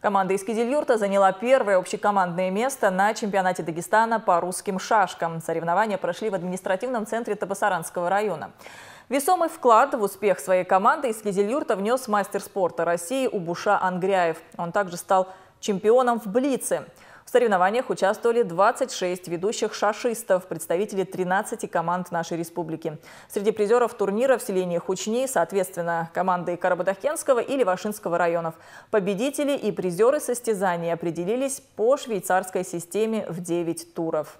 Команда из Кизильюрта заняла первое общекомандное место на чемпионате Дагестана по русским шашкам. Соревнования прошли в административном центре Табасаранского района. Весомый вклад в успех своей команды из Кизельюрта внес мастер спорта России Убуша Ангряев. Он также стал чемпионом в Блице. В соревнованиях участвовали 26 ведущих шашистов, представители 13 команд нашей республики. Среди призеров турнира в селении Хучни, соответственно, команды Карабадахенского и Левашинского районов. Победители и призеры состязаний определились по швейцарской системе в 9 туров.